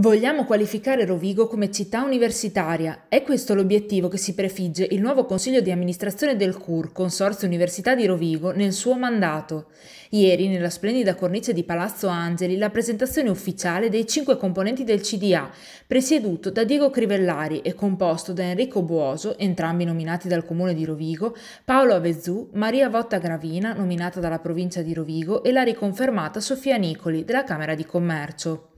Vogliamo qualificare Rovigo come città universitaria. È questo l'obiettivo che si prefigge il nuovo Consiglio di amministrazione del CUR, Consorzio Università di Rovigo, nel suo mandato. Ieri, nella splendida cornice di Palazzo Angeli, la presentazione ufficiale dei cinque componenti del CDA, presieduto da Diego Crivellari e composto da Enrico Buoso, entrambi nominati dal Comune di Rovigo, Paolo Avezzù, Maria Votta Gravina, nominata dalla provincia di Rovigo, e la riconfermata Sofia Nicoli, della Camera di Commercio.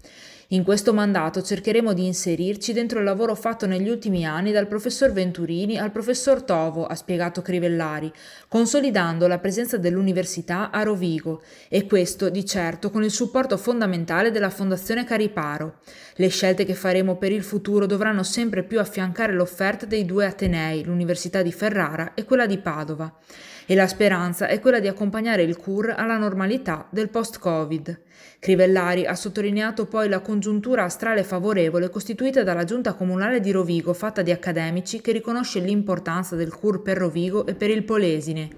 In questo mandato cercheremo di inserirci dentro il lavoro fatto negli ultimi anni dal professor Venturini al professor Tovo, ha spiegato Crivellari, consolidando la presenza dell'università a Rovigo e questo di certo con il supporto fondamentale della Fondazione Cariparo. Le scelte che faremo per il futuro dovranno sempre più affiancare l'offerta dei due Atenei, l'Università di Ferrara e quella di Padova. E la speranza è quella di accompagnare il CUR alla normalità del post-Covid. Crivellari ha sottolineato poi la continuità congiuntura astrale favorevole costituita dalla giunta comunale di Rovigo fatta di accademici che riconosce l'importanza del CUR per Rovigo e per il Polesine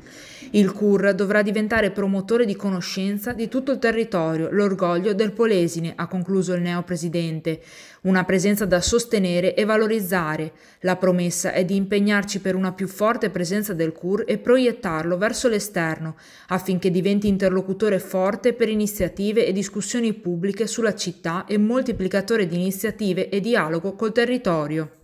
il CUR dovrà diventare promotore di conoscenza di tutto il territorio, l'orgoglio del Polesine, ha concluso il neopresidente. Una presenza da sostenere e valorizzare. La promessa è di impegnarci per una più forte presenza del CUR e proiettarlo verso l'esterno, affinché diventi interlocutore forte per iniziative e discussioni pubbliche sulla città e moltiplicatore di iniziative e dialogo col territorio.